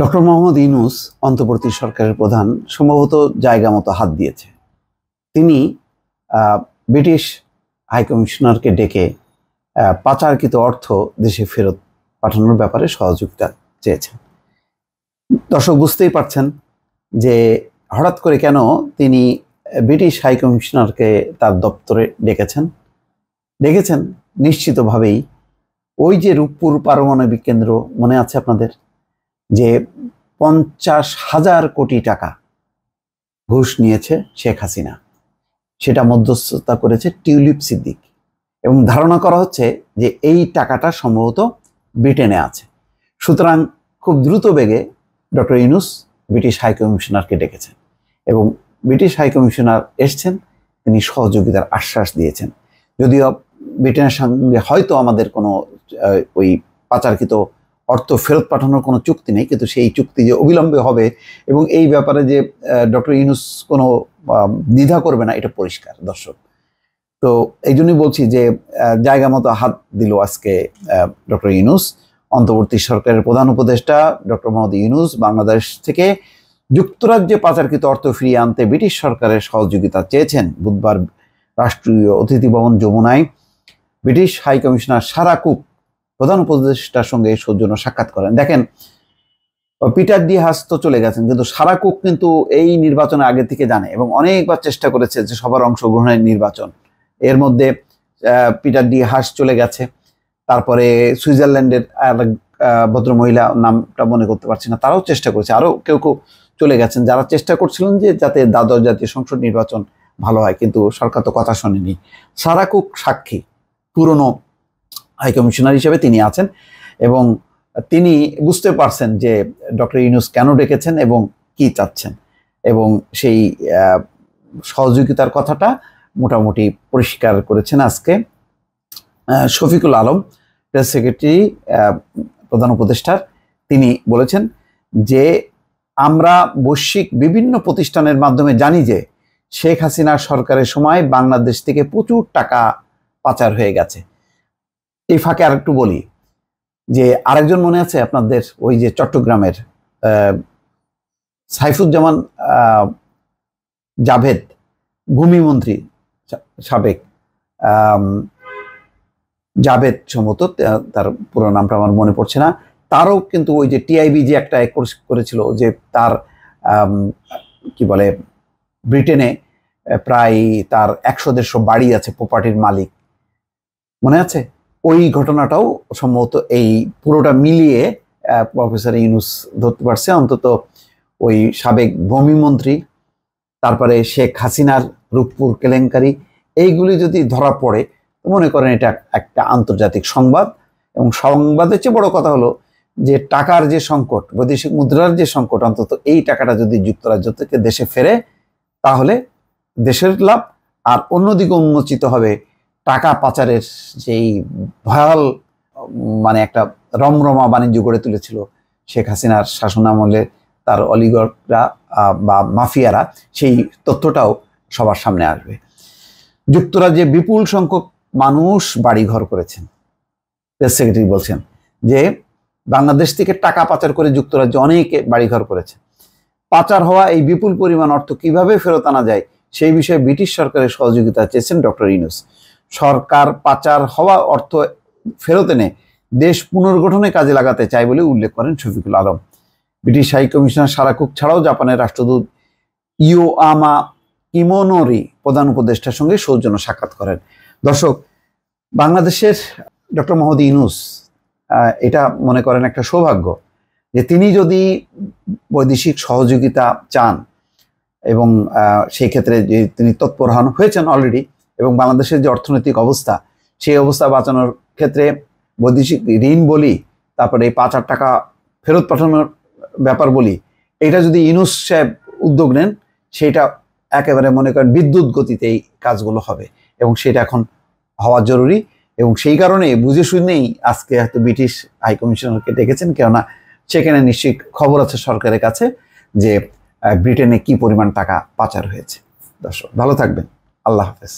doctor Mohammad Yunus অন্তর্বর্তী সরকারের প্রধান সম্ভবত জায়গা মতো হাত দিয়েছে তিনি ব্রিটিশ হাইকমিশনারকে ডেকে পাচারকৃত অর্থ দেশে ফেরত পাঠানোর ব্যাপারে সহযোগিতা চেয়েছেন দর্শক বুঝতেই পারছেন যে হঠাৎ করে কেন তিনি ব্রিটিশ হাইকমিশনারকে তার দপ্তরে ডেকেছেন ডেকেছেন নিশ্চিতভাবেই ওই যে রূপপুর পারমাণবিক কেন্দ্র মনে আছে আপনাদের যে পঞ্চাশ হাজার কোটি টাকা ঘুষ নিয়েছে শেখ হাসিনা সেটা মধ্যস্থতা করেছে টিউলিপ সিদ্দিক এবং ধারণা করা হচ্ছে যে এই টাকাটা সম্ভবত ব্রিটেনে আছে সুতরাং খুব দ্রুত বেগে ডক্টর ইনুস ব্রিটিশ হাইকমিশনারকে ডেকেছেন এবং ব্রিটিশ হাইকমিশনার এসছেন তিনি সহযোগিতার আশ্বাস দিয়েছেন যদিও ব্রিটেনের সঙ্গে হয়তো আমাদের কোনো ওই পাচারকৃত অর্থ ফেরত পাঠানোর কোনো চুক্তি নেই কিন্তু সেই চুক্তি যে অবিলম্বে হবে এবং এই ব্যাপারে যে ডক্টর ইউনুস কোনো দ্বিধা করবে না এটা পরিষ্কার দর্শক তো এই জন্যই বলছি যে জায়গা মতো হাত দিল আজকে ডক্টর ইউনুস অন্তর্বর্তী সরকারের প্রধান উপদেষ্টা ডক্টর মোহাম্মদ ইউনুস বাংলাদেশ থেকে যুক্তরাজ্যে পাচারকৃত অর্থ ফিরিয়ে আনতে ব্রিটিশ সরকারের সহযোগিতা চেয়েছেন বুধবার রাষ্ট্রীয় অতিথি ভবন যমুনায় British high commissioner Sarah Cook প্রধান উপদেষ্টার সঙ্গে সৌজন্য সাক্ষাৎ করেন দেখেন পিটার ডি হাস তো চলে গেছেন কিন্তু সারা কুক কিন্তু এই নির্বাচনে আগে থেকে জানে এবং অনেকবার চেষ্টা করেছে যে সবার অংশগ্রহণের নির্বাচন এর মধ্যে পিটার ডি হাস চলে গেছে তারপরে সুইজারল্যান্ডের আর ভদ্রমহিলা নামটা মনে করতে পারছি না তারাও চেষ্টা করেছে আরও কেউ কেউ চলে গেছেন যারা চেষ্টা করছিলেন যে যাতে দ্বাদশ জাতীয় সংসদ নির্বাচন ভালো হয় কিন্তু সরকার তো কথা শোনেনি সারা কুক সাক্ষী পুরনো হাইকমিশনার হিসেবে তিনি আছেন এবং তিনি বুঝতে পারছেন যে ডক্টর ইউনুস কেন ডেকেছেন এবং কি চাচ্ছেন এবং সেই সহযোগিতার কথাটা মোটামুটি পরিষ্কার করেছেন আজকে শফিকুল আলম প্রেস সেক্রেটারি প্রধান উপদেষ্টার তিনি বলেছেন যে আমরা বৈশ্বিক বিভিন্ন প্রতিষ্ঠানের মাধ্যমে জানি যে শেখ হাসিনা সরকারের সময় বাংলাদেশ থেকে প্রচুর টাকা পাচার হয়ে গেছে এই ফাঁকে আর একটু বলি যে আরেকজন মনে আছে আপনাদের ওই যে চট্টগ্রামের সাইফুজ্জামান জাভেদ ভূমিমন্ত্রী সাবেক জাভেদ সম্ভবত তার পুরো নামটা আমার মনে পড়ছে না তারও কিন্তু ওই যে টিআইবি যে একটা করেছিল যে তার কি বলে ব্রিটেনে প্রায় তার একশো দেড়শো বাড়ি আছে প্রপার্টির মালিক মনে আছে ওই ঘটনাটাও সম্ভবত এই পুরোটা মিলিয়ে প্রফেসর ইউনুস ধরতে পারছে অন্তত ওই সাবেক মন্ত্রী তারপরে শেখ হাসিনার রূপপুর কেলেঙ্কারি এইগুলি যদি ধরা পড়ে মনে করেন এটা একটা আন্তর্জাতিক সংবাদ এবং সংবাদের চেয়ে বড় কথা হলো যে টাকার যে সংকট বৈদেশিক মুদ্রার যে সংকট অন্তত এই টাকাটা যদি যুক্তরাজ্য থেকে দেশে ফেরে তাহলে দেশের লাভ আর অন্যদিকে উন্মোচিত হবে টাকা পাচারের যেই ভয়াল মানে একটা রমরমা বাণিজ্য গড়ে তুলেছিল শেখ হাসিনার শাসনামলে তার অলিগডরা বা মাফিয়ারা সেই তথ্যটাও সবার সামনে আসবে যুক্তরাজ্যে বিপুল সংখ্যক মানুষ বাড়িঘর করেছেন প্রেস সেক্রেটারি বলছেন যে বাংলাদেশ থেকে টাকা পাচার করে যুক্তরাজ্যে অনেকে বাড়িঘর করেছে পাচার হওয়া এই বিপুল পরিমাণ অর্থ কিভাবে ফেরত আনা যায় সেই বিষয়ে ব্রিটিশ সরকারের সহযোগিতা চেয়েছেন ডক্টর ইনুস সরকার পাচার হওয়া অর্থ ফেরত এনে দেশ পুনর্গঠনে কাজে লাগাতে চায় বলে উল্লেখ করেন Shafiqul Alam British high commissioner Sarah Cook ছাড়াও জাপানের রাষ্ট্রদূত আমা ইমোনোরি প্রধান উপদেষ্টার সঙ্গে সৌজন্য সাক্ষাৎ করেন দর্শক বাংলাদেশের ডক্টর মোহাম্মদ ইনুস এটা মনে করেন একটা সৌভাগ্য যে তিনি যদি বৈদেশিক সহযোগিতা চান এবং সেই ক্ষেত্রে যে তিনি তৎপর হন হয়েছেন অলরেডি এবং বাংলাদেশের যে অর্থনৈতিক অবস্থা সেই অবস্থা বাঁচানোর ক্ষেত্রে বৈদেশিক ঋণ বলি তারপরে এই পাঁচ হাজার টাকা ফেরত পাঠানোর ব্যাপার বলি এটা যদি ইনুস সাহেব উদ্যোগ নেন সেটা একেবারে মনে করেন বিদ্যুৎ গতিতে এই কাজগুলো হবে এবং সেটা এখন হওয়া জরুরি এবং সেই কারণে বুঝে শুনেই আজকে হয়তো ব্রিটিশ হাই কমিশনারকে ডেকেছেন কেননা সেখানে নিশ্চয়ই খবর আছে সরকারের কাছে যে ব্রিটেনে কি পরিমাণ টাকা পাচার হয়েছে দর্শক ভালো থাকবেন আল্লাহ হাফেজ